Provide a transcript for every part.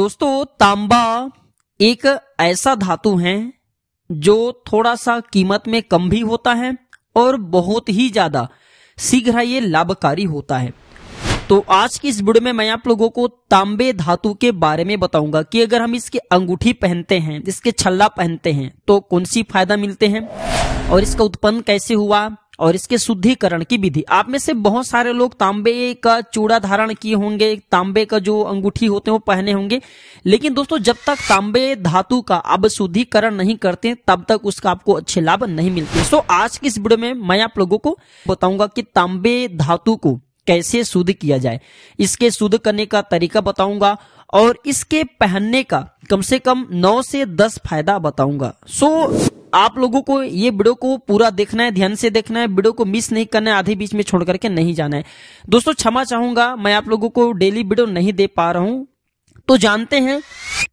दोस्तों तांबा एक ऐसा धातु है जो थोड़ा सा कीमत में कम भी होता है और बहुत ही ज्यादा शीघ्र ये लाभकारी होता है तो आज की इस वीडियो में मैं आप लोगों को तांबे धातु के बारे में बताऊंगा कि अगर हम इसके अंगूठी पहनते हैं इसके छल्ला पहनते हैं तो कौन सी फायदा मिलते हैं और इसका उत्पन्न कैसे हुआ और इसके शुद्धिकरण की विधि आप में से बहुत सारे लोग तांबे का चूड़ा धारण किए होंगे तांबे का जो अंगूठी होते हैं वो पहने होंगे लेकिन दोस्तों जब तक तांबे धातु का अब शुद्धिकरण नहीं करते तब तक उसका आपको अच्छे लाभ नहीं मिलते सो आज की इस वीडियो में मैं आप लोगों को बताऊंगा कि तांबे धातु को कैसे शुद्ध किया जाए इसके शुद्ध करने का तरीका बताऊंगा और इसके पहनने का कम से कम नौ से दस फायदा बताऊंगा सो so, आप लोगों को ये वीडियो को पूरा देखना है ध्यान से देखना है वीडियो को मिस नहीं करना है आधे बीच में छोड़ करके नहीं जाना है दोस्तों क्षमा चाहूंगा मैं आप लोगों को डेली वीडियो नहीं दे पा रहा हूं तो जानते हैं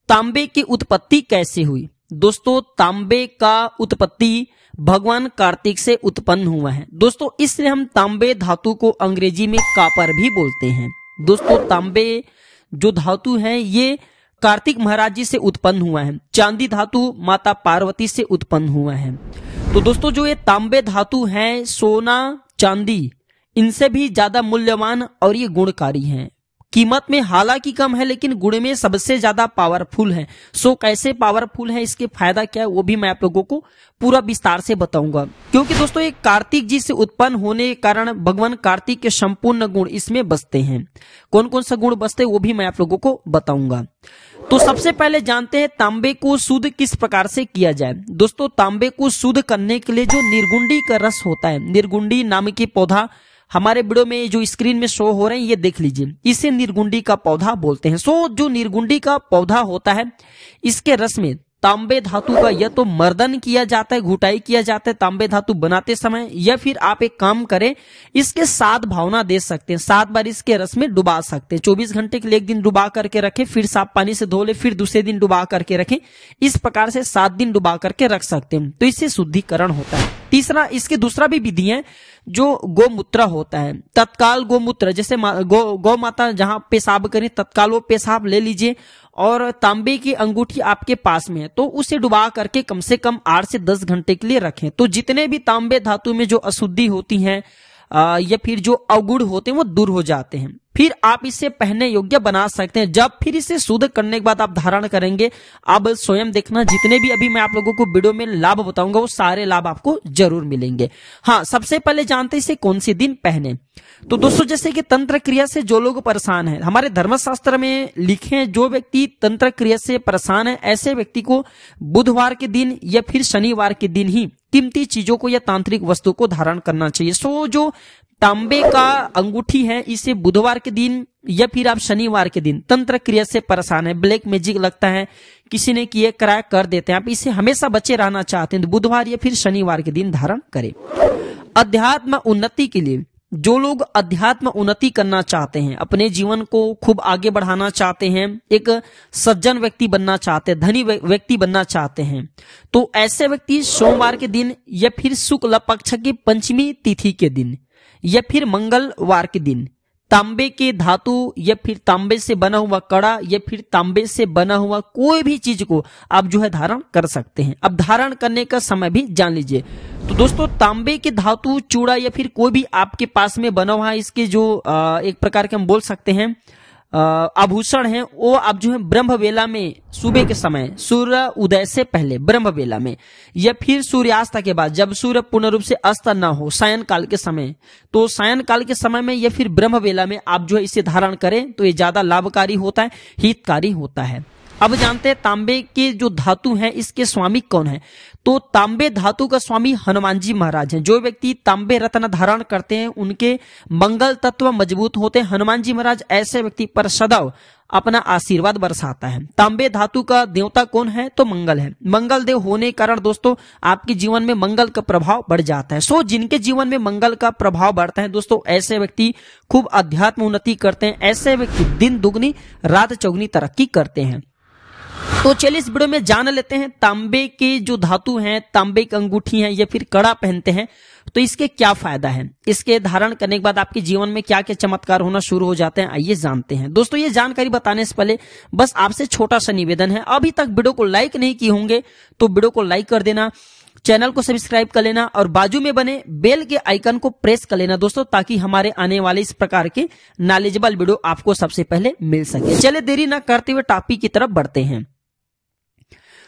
तांबे की उत्पत्ति कैसे हुई दोस्तों तांबे का उत्पत्ति भगवान कार्तिक से उत्पन्न हुआ है दोस्तों इसलिए हम तांबे धातु को अंग्रेजी में कापर भी बोलते हैं दोस्तों तांबे जो धातु है ये कार्तिक महाराज जी से उत्पन्न हुआ है चांदी धातु माता पार्वती से उत्पन्न हुआ है तो दोस्तों जो ये तांबे धातु हैं सोना चांदी इनसे भी ज्यादा मूल्यवान और ये गुणकारी हैं कीमत में हालांकि कम है लेकिन गुण में सबसे ज्यादा पावरफुल है सो कैसे पावरफुल है इसके फायदा क्या है वो भी मैं आप लोगों को पूरा विस्तार से बताऊंगा क्योंकि दोस्तों ये कार्तिक जी से उत्पन्न होने के कारण भगवान कार्तिक के संपूर्ण गुण इसमें बसते हैं कौन कौन सा गुण बसते वो भी मैं आप लोगों को बताऊंगा तो सबसे पहले जानते हैं तांबे को शुद्ध किस प्रकार से किया जाए दोस्तों तांबे को शुद्ध करने के लिए जो निर्गुंडी का रस होता है निर्गुंडी नाम की पौधा हमारे वीडियो में जो स्क्रीन में शो हो रहे हैं ये देख लीजिए इसे निर्गुंडी का पौधा बोलते हैं सो जो निर्गुंडी का पौधा होता है इसके रस में तांबे धातु का या तो मर्दन किया जाता है घुटाई किया जाता है तांबे धातु बनाते समय या फिर आप एक काम करें इसके सात भावना दे सकते हैं सात बार इसके रस में डुबा सकते हैं चौबीस घंटे के लिए एक दिन डुबा करके रखें फिर साफ पानी से धो ले फिर दूसरे दिन डुबा करके रखें इस प्रकार से सात दिन डुबा करके रख सकते हैं तो इससे शुद्धिकरण होता है तीसरा इसके दूसरा भी विधि है जो गोमूत्र होता है तत्काल गोमूत्र जैसे गौ गौ माता जहां पेशाब करें तत्काल वो पेशाब ले लीजिए और तांबे की अंगूठी आपके पास में है तो उसे डुबा करके कम से कम आठ से दस घंटे के लिए रखें तो जितने भी तांबे धातु में जो अशुद्धि होती है या फिर जो अवगुण होते हैं वो दूर हो जाते हैं फिर आप इसे पहनने योग्य बना सकते हैं जब फिर इसे शुद्ध करने के बाद आप धारण करेंगे अब स्वयं देखना जितने भी अभी मैं आप लोगों को वीडियो में लाभ बताऊंगा वो सारे लाभ आपको जरूर मिलेंगे हाँ सबसे पहले जानते इसे कौन से दिन पहने तो दोस्तों जैसे कि तंत्र क्रिया से जो लोग परेशान है हमारे धर्मशास्त्र में लिखे हैं जो व्यक्ति तंत्र क्रिया से परेशान है ऐसे व्यक्ति को बुधवार के दिन या फिर शनिवार के दिन ही कीमती चीजों को या तांत्रिक वस्तु को धारण करना चाहिए सो जो तांबे का अंगूठी है इसे बुधवार के दिन या फिर आप शनिवार के दिन तंत्र क्रिया से परेशान है ब्लैक मैजिक लगता है किसी ने किए किराया कर देते हैं आप इसे हमेशा बचे रहना चाहते हैं तो बुधवार या फिर शनिवार के दिन धारण करें अध्यात्म उन्नति के लिए जो लोग अध्यात्म उन्नति करना चाहते हैं अपने जीवन को खूब आगे बढ़ाना चाहते हैं एक सज्जन व्यक्ति बनना चाहते हैं धनी व्यक्ति बनना चाहते हैं तो ऐसे व्यक्ति सोमवार के दिन या फिर शुक्ल पक्ष की पंचमी तिथि के दिन या फिर मंगलवार के दिन तांबे के धातु या फिर तांबे से बना हुआ कड़ा या फिर तांबे से बना हुआ कोई भी चीज को आप जो है धारण कर सकते हैं अब धारण करने का समय भी जान लीजिए तो दोस्तों तांबे के धातु चूड़ा या फिर कोई भी आपके पास में बना हुआ इसके जो एक प्रकार के हम बोल सकते हैं आभूषण है वो अब जो है ब्रह्म वेला में सुबह के समय सूर्य उदय से पहले ब्रह्म वेला में या फिर सूर्यास्त के बाद जब सूर्य पूर्ण रूप से अस्त न हो सायन काल के समय तो सायन काल के समय में या फिर ब्रह्म वेला में आप जो है इसे धारण करें तो ये ज्यादा लाभकारी होता है हितकारी होता है अब जानते हैं तांबे के जो धातु हैं इसके स्वामी कौन है तो तांबे धातु का स्वामी हनुमान जी महाराज हैं जो व्यक्ति तांबे रत्न धारण करते हैं उनके मंगल तत्व मजबूत होते हैं हनुमान जी महाराज ऐसे व्यक्ति पर सदैव अपना आशीर्वाद बरसाता है तांबे धातु का देवता कौन है तो मंगल है मंगल देव होने के कारण दोस्तों आपके जीवन में मंगल का प्रभाव बढ़ जाता है सो जिनके जीवन में मंगल का प्रभाव बढ़ता है दोस्तों ऐसे व्यक्ति खूब अध्यात्म उन्नति करते हैं ऐसे व्यक्ति दिन दुगनी रात चौगनी तरक्की करते हैं तो चलिए इस वीडियो में जान लेते हैं तांबे के जो धातु हैं तांबे की अंगूठी है या फिर कड़ा पहनते हैं तो इसके क्या फायदा है इसके धारण करने के बाद आपके जीवन में क्या क्या चमत्कार होना शुरू हो जाते हैं आइए जानते हैं दोस्तों ये जानकारी बताने से पहले बस आपसे छोटा सा निवेदन है अभी तक वीडियो को लाइक नहीं किए होंगे तो वीडियो को लाइक कर देना चैनल को सब्सक्राइब कर लेना और बाजू में बने बेल के आइकन को प्रेस कर लेना दोस्तों ताकि हमारे आने वाले इस प्रकार के नॉलेजेबल वीडियो आपको सबसे पहले मिल सके चले देरी ना करते हुए टॉपिक की तरफ बढ़ते हैं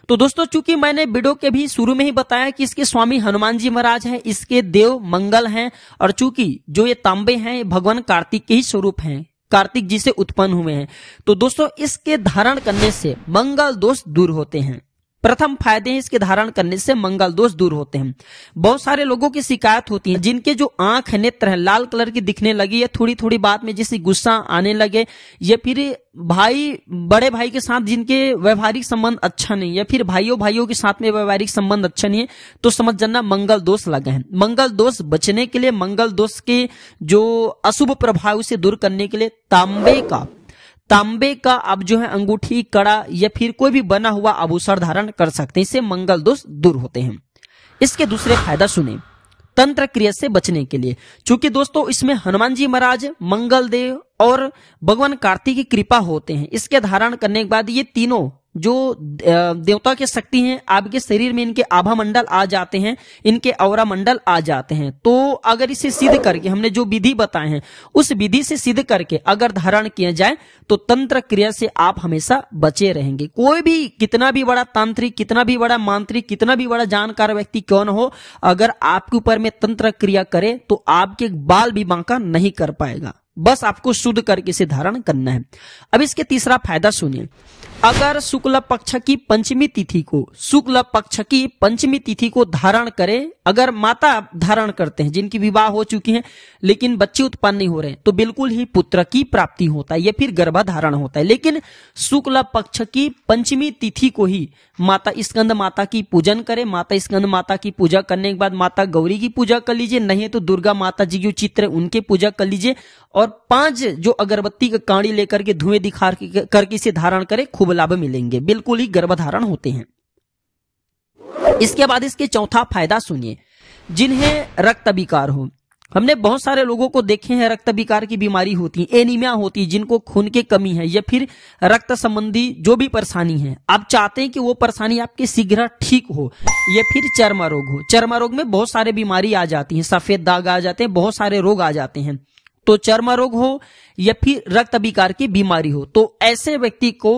तो दोस्तों चूंकि मैंने वीडियो के भी शुरू में ही बताया कि इसके स्वामी हनुमान जी महाराज हैं इसके देव मंगल हैं और चूंकि जो ये तांबे हैं ये भगवान कार्तिक के ही स्वरूप हैं कार्तिक जी से उत्पन्न हुए हैं तो दोस्तों इसके धारण करने से मंगल दोष दूर होते हैं प्रथम फायदे इसके धारण करने से मंगल दोष दूर होते हैं बहुत सारे लोगों की शिकायत होती है जिनके जो आंख है नेत्र है लाल कलर की दिखने लगी या थोड़ी थोड़ी बात में जैसे गुस्सा आने लगे या फिर भाई बड़े भाई के साथ जिनके व्यवहारिक संबंध अच्छा नहीं या फिर भाइयों भाइयों के साथ में व्यवहारिक संबंध अच्छा नहीं है तो समझ जाना मंगल दोष लगे हैं मंगल दोष बचने के लिए मंगल दोष के जो अशुभ प्रभाव से दूर करने के लिए तांबे का तांबे का आप जो है अंगूठी कड़ा या फिर कोई भी बना हुआ आभूषण धारण कर सकते हैं इससे मंगल दोष दूर होते हैं इसके दूसरे फायदा सुने तंत्र क्रिया से बचने के लिए क्योंकि दोस्तों इसमें हनुमान जी महाराज मंगल देव और भगवान कार्तिक की कृपा होते हैं इसके धारण करने के बाद ये तीनों जो देवता की शक्ति हैं आपके शरीर में इनके आभा मंडल आ जाते हैं इनके अवरा मंडल आ जाते हैं तो अगर इसे सिद्ध करके हमने जो विधि बताए हैं उस विधि से सिद्ध करके अगर धारण किया जाए तो तंत्र क्रिया से आप हमेशा बचे रहेंगे कोई भी कितना भी बड़ा तांत्रिक कितना भी बड़ा मांत्रिक कितना भी बड़ा जानकार व्यक्ति क्यों हो अगर आपके ऊपर में तंत्र क्रिया करे तो आपके बाल भी बांका नहीं कर पाएगा बस आपको शुद्ध करके इसे धारण करना है अब इसके तीसरा फायदा सुनिए अगर शुक्ल पक्ष की पंचमी तिथि को शुक्ल पक्ष की पंचमी तिथि को धारण करें अगर माता धारण करते हैं जिनकी विवाह हो चुकी है लेकिन बच्चे उत्पन्न नहीं हो रहे तो बिल्कुल ही पुत्र की प्राप्ति होता है या फिर गर्भाधारण होता है लेकिन शुक्ल पक्ष की पंचमी तिथि को ही माता स्कंद माता की पूजन करे माता स्कंद माता की पूजा करने के बाद माता गौरी की पूजा कर लीजिए नहीं तो दुर्गा माता जी जो चित्र उनके पूजा कर लीजिए और पांच जो अगरबत्ती का कांडी लेकर के धुएं दिखा करके इसे धारण करे खूब शुभ लाभ मिलेंगे बिल्कुल ही गर्भधारण होते हैं इसके बाद इसके चौथा फायदा सुनिए जिन्हें रक्त विकार हो हमने बहुत सारे लोगों को देखे हैं रक्त विकार की बीमारी होती है एनीमिया होती है जिनको खून की कमी है या फिर रक्त संबंधी जो भी परेशानी है आप चाहते हैं कि वो परेशानी आपके शीघ्र ठीक हो या फिर चर्म रोग हो चर्म रोग में बहुत सारे बीमारी आ जाती है सफेद दाग आ जाते हैं बहुत सारे रोग आ जाते हैं तो चर्म रोग हो या फिर रक्त विकार की बीमारी हो तो ऐसे व्यक्ति को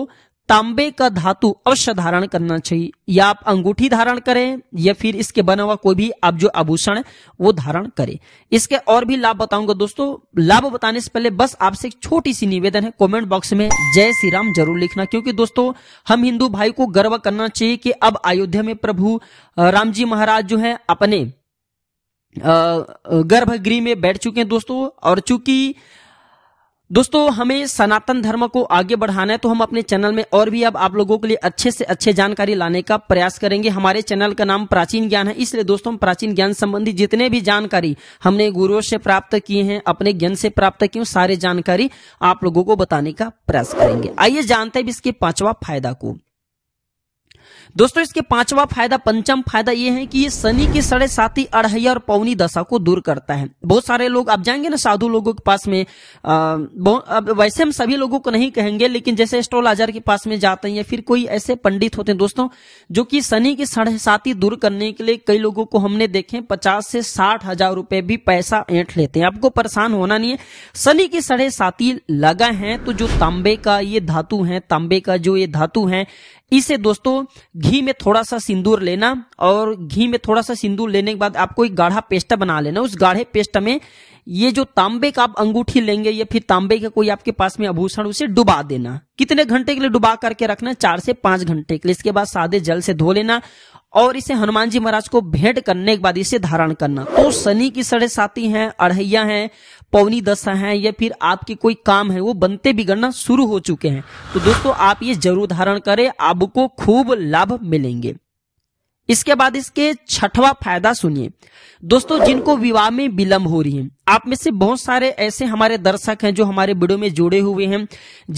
तांबे का धातु अवश्य धारण करना चाहिए या आप अंगूठी धारण करें या फिर इसके बना हुआ कोई भी आप जो आभूषण है वो धारण करें इसके और भी लाभ बताऊंगा दोस्तों लाभ बताने से पहले बस आपसे एक छोटी सी निवेदन है कमेंट बॉक्स में जय श्री राम जरूर लिखना क्योंकि दोस्तों हम हिंदू भाई को गर्व करना चाहिए कि अब अयोध्या में प्रभु राम जी महाराज जो है अपने गर्भगृह में बैठ चुके हैं दोस्तों और चूंकि दोस्तों हमें सनातन धर्म को आगे बढ़ाना है तो हम अपने चैनल में और भी अब आप लोगों के लिए अच्छे से अच्छे जानकारी लाने का प्रयास करेंगे हमारे चैनल का नाम प्राचीन ज्ञान है इसलिए दोस्तों हम प्राचीन ज्ञान संबंधी जितने भी जानकारी हमने गुरुओं से प्राप्त किए हैं अपने ज्ञान से प्राप्त किए सारे जानकारी आप लोगों को बताने का प्रयास करेंगे आइए जानते हैं इसके पांचवा फायदा को दोस्तों इसके पांचवा फायदा पंचम फायदा ये है कि ये शनि के सड़े साथी अढ़ैया और पौनी दशा को दूर करता है बहुत सारे लोग आप जाएंगे ना साधु लोगों के पास में आ, अब वैसे हम सभी लोगों को नहीं कहेंगे लेकिन जैसे एस्ट्रोलाजर के पास में जाते हैं या फिर कोई ऐसे पंडित होते हैं दोस्तों जो की शनि की सड़े साथी दूर करने के लिए कई लोगों को हमने देखे पचास से साठ हजार रुपए भी पैसा ऐंठ लेते हैं आपको परेशान होना नहीं है शनि के सड़े साथी लगा है तो जो तांबे का ये धातु है तांबे का जो ये धातु है इसे दोस्तों घी में थोड़ा सा सिंदूर लेना और घी में थोड़ा सा सिंदूर लेने के बाद आपको एक गाढ़ा पेस्ट बना लेना उस गाढ़े पेस्ट में ये जो तांबे का आप अंगूठी लेंगे या फिर तांबे का कोई आपके पास में आभूषण उसे डुबा देना कितने घंटे के लिए डुबा करके रखना चार से पांच घंटे के लिए इसके बाद सादे जल से धो लेना और इसे हनुमान जी महाराज को भेंट करने के बाद इसे धारण करना तो शनि की साढ़े साथी हैं अढ़ैया हैं पवनी दशा है या फिर आपके कोई काम है वो बनते बिगड़ना शुरू हो चुके हैं तो दोस्तों आप ये जरूर धारण करें आपको खूब लाभ मिलेंगे इसके बाद इसके छठवा फायदा सुनिए दोस्तों जिनको विवाह में विलंब हो रही है आप में से बहुत सारे ऐसे हमारे दर्शक हैं जो हमारे वीडियो में जुड़े हुए हैं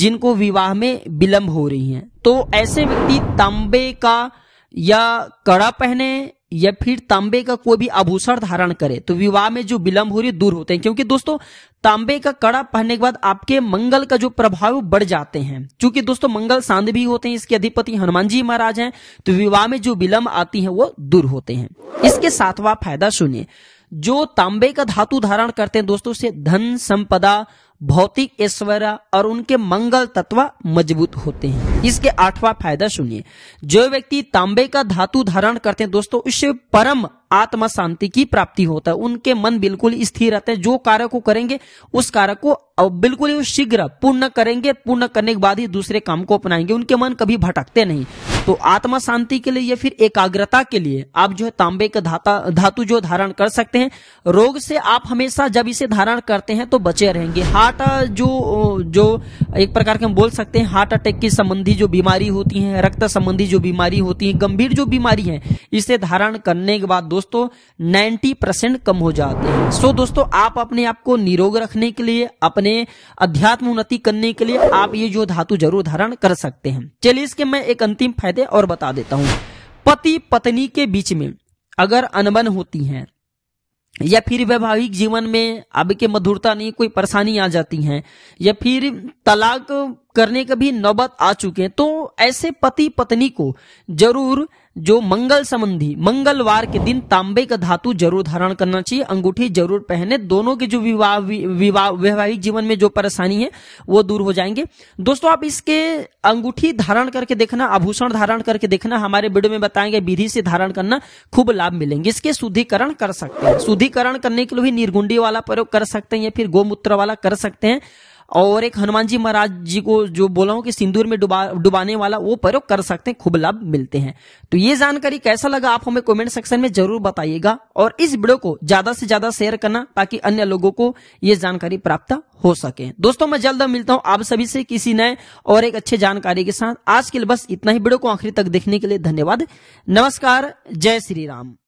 जिनको विवाह में विलंब हो रही है तो ऐसे व्यक्ति तांबे का या कड़ा पहने या फिर तांबे का कोई भी आभूषण धारण करे तो विवाह में जो विलंब हो रही दूर होते हैं क्योंकि दोस्तों तांबे का कड़ा पहनने के बाद आपके मंगल का जो प्रभाव बढ़ जाते हैं क्योंकि दोस्तों मंगल शांत भी होते हैं इसके अधिपति हनुमान जी महाराज हैं तो विवाह में जो विलंब आती है वो दूर होते हैं इसके सातवा फायदा सुनिए जो तांबे का धातु धारण करते हैं दोस्तों से धन संपदा भौतिक ऐश्वर्य और उनके मंगल तत्व मजबूत होते हैं इसके आठवां फायदा सुनिए जो व्यक्ति तांबे का धातु धारण करते हैं दोस्तों उससे परम आत्मा शांति की प्राप्ति होता है उनके मन बिल्कुल स्थिर रहते हैं जो कार्य को करेंगे उस कार्य को बिल्कुल शीघ्र पूर्ण करेंगे पूर्ण करने के बाद ही दूसरे काम को अपनाएंगे उनके मन कभी भटकते नहीं तो आत्मा शांति के लिए या फिर एकाग्रता के लिए आप जो है तांबे का धाता धातु जो धारण कर सकते हैं रोग से आप हमेशा जब इसे धारण करते हैं तो बचे रहेंगे हार्ट जो जो एक प्रकार के हम बोल सकते हैं हार्ट अटैक की संबंधी जो बीमारी होती है रक्त संबंधी जो बीमारी होती है गंभीर जो बीमारी है इसे धारण करने के बाद दोस्तों नाइन्टी परसेंट कम हो जाते हैं सो दोस्तों आप अपने आप को निरोग रखने के लिए अपने अध्यात्म उन्नति करने के लिए आप ये जो धातु जरूर धारण कर सकते हैं चलिए इसके मैं एक अंतिम फायदा दे और बता देता हूं पति पत्नी के बीच में अगर अनबन होती है या फिर वैवाहिक जीवन में अब के मधुरता नहीं कोई परेशानी आ जाती है या फिर तलाक करने का भी नौबत आ चुके हैं तो ऐसे पति पत्नी को जरूर जो मंगल संबंधी मंगलवार के दिन तांबे का धातु जरूर धारण करना चाहिए अंगूठी जरूर पहने दोनों के जो विवाह विवाह वैवाहिक जीवन में जो परेशानी है वो दूर हो जाएंगे दोस्तों आप इसके अंगूठी धारण करके देखना आभूषण धारण करके देखना हमारे वीडियो में बताएंगे विधि से धारण करना खूब लाभ मिलेंगे इसके शुद्धिकरण कर सकते हैं शुद्धिकरण करने के लिए भी निर्गुंडी वाला प्रयोग कर सकते हैं या फिर गोमूत्र वाला कर सकते हैं और एक हनुमान जी महाराज जी को जो बोला हूं कि सिंदूर में डुबा डुबाने वाला वो प्रयोग कर सकते हैं खूब लाभ मिलते हैं तो ये जानकारी कैसा लगा आप हमें कमेंट सेक्शन में जरूर बताइएगा और इस वीडियो को ज्यादा से ज्यादा शेयर करना ताकि अन्य लोगों को ये जानकारी प्राप्त हो सके दोस्तों मैं जल्द मिलता हूं आप सभी से किसी नए और एक अच्छे जानकारी के साथ आज के लिए बस इतना ही वीडियो को आखिरी तक देखने के लिए धन्यवाद नमस्कार जय श्री राम